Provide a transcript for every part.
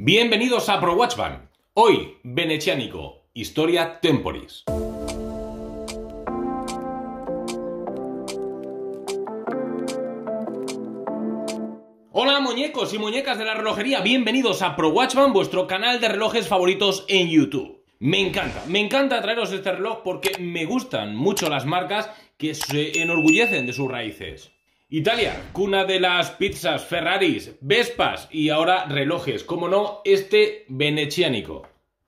Bienvenidos a watchman Hoy, Veneciánico, Historia Temporis. Hola muñecos y muñecas de la relojería, bienvenidos a watchman vuestro canal de relojes favoritos en YouTube. Me encanta, me encanta traeros este reloj porque me gustan mucho las marcas que se enorgullecen de sus raíces. Italia, cuna de las pizzas, Ferraris, Vespas y ahora relojes, como no, este veneciánico.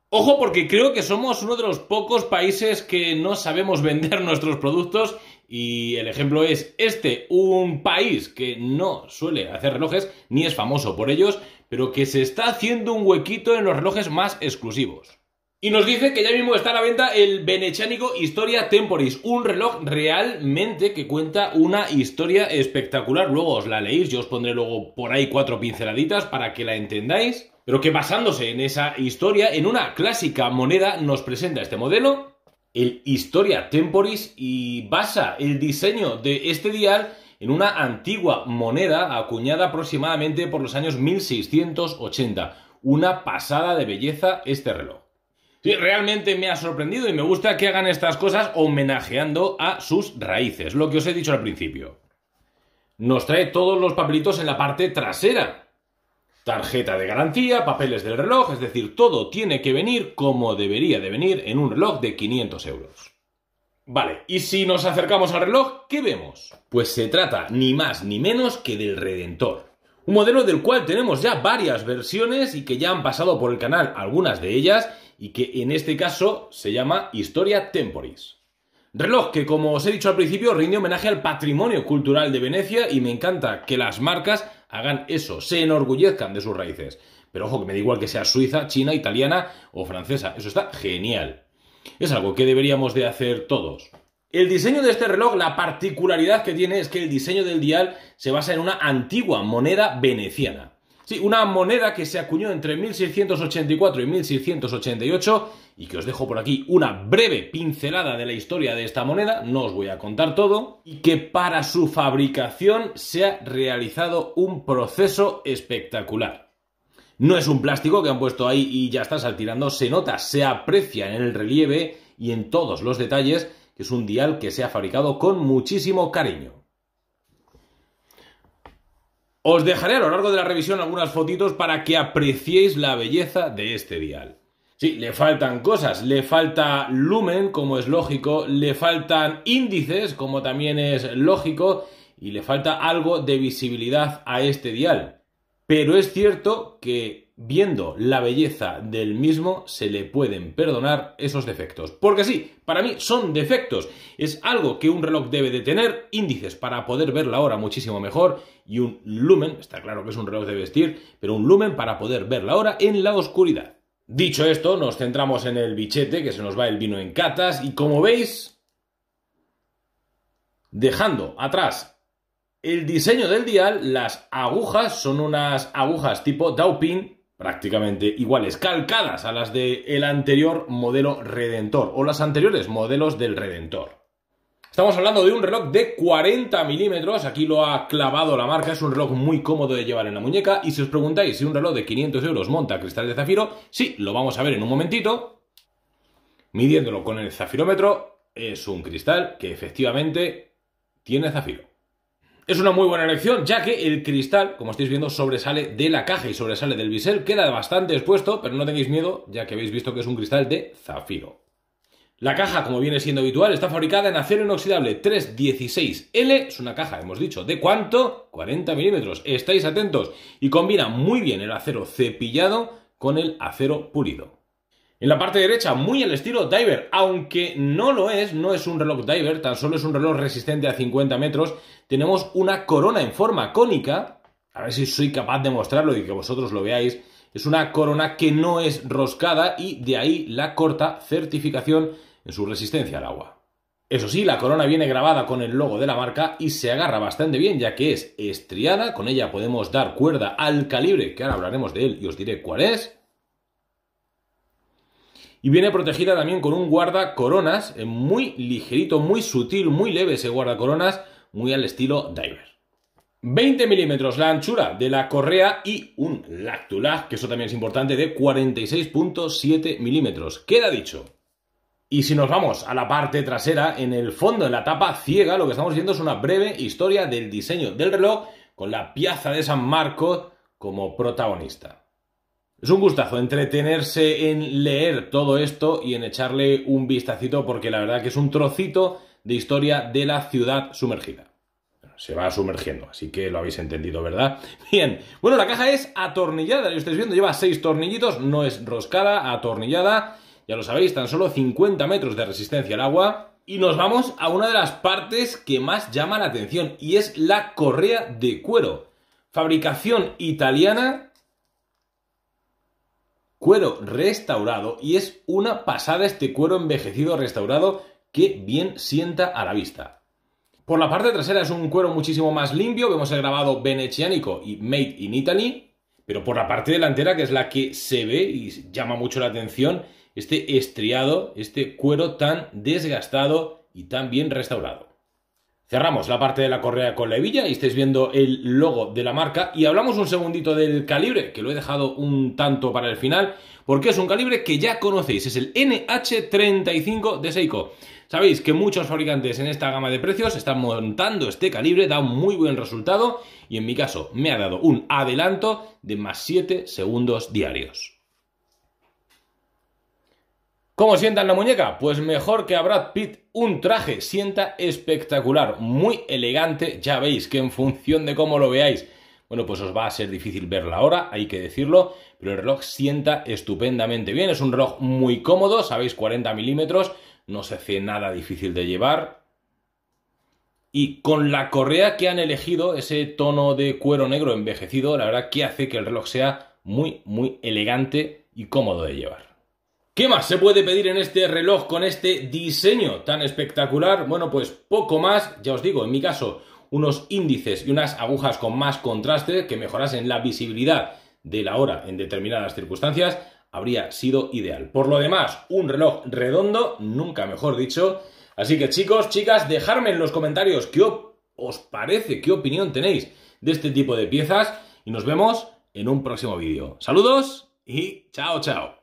Ojo porque creo que somos uno de los pocos países que no sabemos vender nuestros productos y el ejemplo es este, un país que no suele hacer relojes ni es famoso por ellos, pero que se está haciendo un huequito en los relojes más exclusivos. Y nos dice que ya mismo está a la venta el venechánico Historia Temporis, un reloj realmente que cuenta una historia espectacular. Luego os la leéis, yo os pondré luego por ahí cuatro pinceladitas para que la entendáis. Pero que basándose en esa historia, en una clásica moneda, nos presenta este modelo, el Historia Temporis, y basa el diseño de este dial en una antigua moneda acuñada aproximadamente por los años 1680. Una pasada de belleza este reloj. Realmente me ha sorprendido y me gusta que hagan estas cosas homenajeando a sus raíces, lo que os he dicho al principio. Nos trae todos los papelitos en la parte trasera. Tarjeta de garantía, papeles del reloj, es decir, todo tiene que venir como debería de venir en un reloj de 500 euros. Vale, y si nos acercamos al reloj, ¿qué vemos? Pues se trata ni más ni menos que del Redentor. Un modelo del cual tenemos ya varias versiones y que ya han pasado por el canal algunas de ellas y que en este caso se llama Historia Temporis. Reloj que, como os he dicho al principio, rinde homenaje al patrimonio cultural de Venecia y me encanta que las marcas hagan eso, se enorgullezcan de sus raíces. Pero ojo, que me da igual que sea suiza, china, italiana o francesa, eso está genial. Es algo que deberíamos de hacer todos. El diseño de este reloj, la particularidad que tiene es que el diseño del dial se basa en una antigua moneda veneciana. Sí, una moneda que se acuñó entre 1684 y 1688 y que os dejo por aquí una breve pincelada de la historia de esta moneda, no os voy a contar todo, y que para su fabricación se ha realizado un proceso espectacular. No es un plástico que han puesto ahí y ya está saltirando, se nota, se aprecia en el relieve y en todos los detalles que es un dial que se ha fabricado con muchísimo cariño. Os dejaré a lo largo de la revisión algunas fotitos para que apreciéis la belleza de este dial. Sí, le faltan cosas, le falta lumen, como es lógico, le faltan índices, como también es lógico, y le falta algo de visibilidad a este dial. Pero es cierto que viendo la belleza del mismo, se le pueden perdonar esos defectos. Porque sí, para mí son defectos. Es algo que un reloj debe de tener, índices para poder ver la hora muchísimo mejor y un lumen, está claro que es un reloj de vestir, pero un lumen para poder ver la hora en la oscuridad. Dicho esto, nos centramos en el bichete, que se nos va el vino en catas, y como veis, dejando atrás el diseño del dial, las agujas son unas agujas tipo Daupin prácticamente iguales, calcadas a las del el anterior modelo Redentor o las anteriores modelos del Redentor. Estamos hablando de un reloj de 40 milímetros, aquí lo ha clavado la marca, es un reloj muy cómodo de llevar en la muñeca y si os preguntáis si un reloj de 500 euros monta cristal de zafiro, sí, lo vamos a ver en un momentito. Midiéndolo con el zafirómetro, es un cristal que efectivamente tiene zafiro. Es una muy buena elección, ya que el cristal, como estáis viendo, sobresale de la caja y sobresale del bisel. Queda bastante expuesto, pero no tengáis miedo, ya que habéis visto que es un cristal de zafiro. La caja, como viene siendo habitual, está fabricada en acero inoxidable 316L. Es una caja, hemos dicho, ¿de cuánto? 40 milímetros. Estáis atentos. Y combina muy bien el acero cepillado con el acero pulido. En la parte derecha, muy el estilo diver, aunque no lo es, no es un reloj diver, tan solo es un reloj resistente a 50 metros. Tenemos una corona en forma cónica, a ver si soy capaz de mostrarlo y que vosotros lo veáis. Es una corona que no es roscada y de ahí la corta certificación en su resistencia al agua. Eso sí, la corona viene grabada con el logo de la marca y se agarra bastante bien ya que es estriada, con ella podemos dar cuerda al calibre, que ahora hablaremos de él y os diré cuál es. Y viene protegida también con un guarda coronas, eh, muy ligerito, muy sutil, muy leve ese coronas, muy al estilo diver. 20 milímetros la anchura de la correa y un lactulag, que eso también es importante, de 46.7 milímetros. Queda dicho. Y si nos vamos a la parte trasera, en el fondo, en la tapa ciega, lo que estamos viendo es una breve historia del diseño del reloj con la piazza de San Marcos como protagonista. Es un gustazo entretenerse en leer todo esto y en echarle un vistacito porque la verdad que es un trocito de historia de la ciudad sumergida. Se va sumergiendo, así que lo habéis entendido, ¿verdad? Bien, bueno, la caja es atornillada, lo estáis viendo, lleva seis tornillitos, no es roscada, atornillada, ya lo sabéis, tan solo 50 metros de resistencia al agua. Y nos vamos a una de las partes que más llama la atención, y es la correa de cuero. Fabricación italiana cuero restaurado y es una pasada este cuero envejecido restaurado que bien sienta a la vista. Por la parte trasera es un cuero muchísimo más limpio, vemos el grabado veneciánico y Made in Italy, pero por la parte delantera, que es la que se ve y llama mucho la atención, este estriado, este cuero tan desgastado y tan bien restaurado. Cerramos la parte de la correa con la hebilla y estáis viendo el logo de la marca y hablamos un segundito del calibre, que lo he dejado un tanto para el final, porque es un calibre que ya conocéis, es el NH35 de Seiko. Sabéis que muchos fabricantes en esta gama de precios están montando este calibre, da un muy buen resultado y en mi caso me ha dado un adelanto de más 7 segundos diarios. ¿Cómo sientan la muñeca? Pues mejor que a Brad Pitt. Un traje sienta espectacular, muy elegante. Ya veis que en función de cómo lo veáis, bueno, pues os va a ser difícil verla ahora, hay que decirlo, pero el reloj sienta estupendamente bien. Es un reloj muy cómodo, sabéis, 40 milímetros, no se hace nada difícil de llevar. Y con la correa que han elegido, ese tono de cuero negro envejecido, la verdad que hace que el reloj sea muy, muy elegante y cómodo de llevar. ¿Qué más se puede pedir en este reloj con este diseño tan espectacular? Bueno, pues poco más, ya os digo, en mi caso, unos índices y unas agujas con más contraste que mejorasen la visibilidad de la hora en determinadas circunstancias, habría sido ideal. Por lo demás, un reloj redondo, nunca mejor dicho. Así que chicos, chicas, dejadme en los comentarios qué os parece, qué opinión tenéis de este tipo de piezas y nos vemos en un próximo vídeo. Saludos y chao, chao.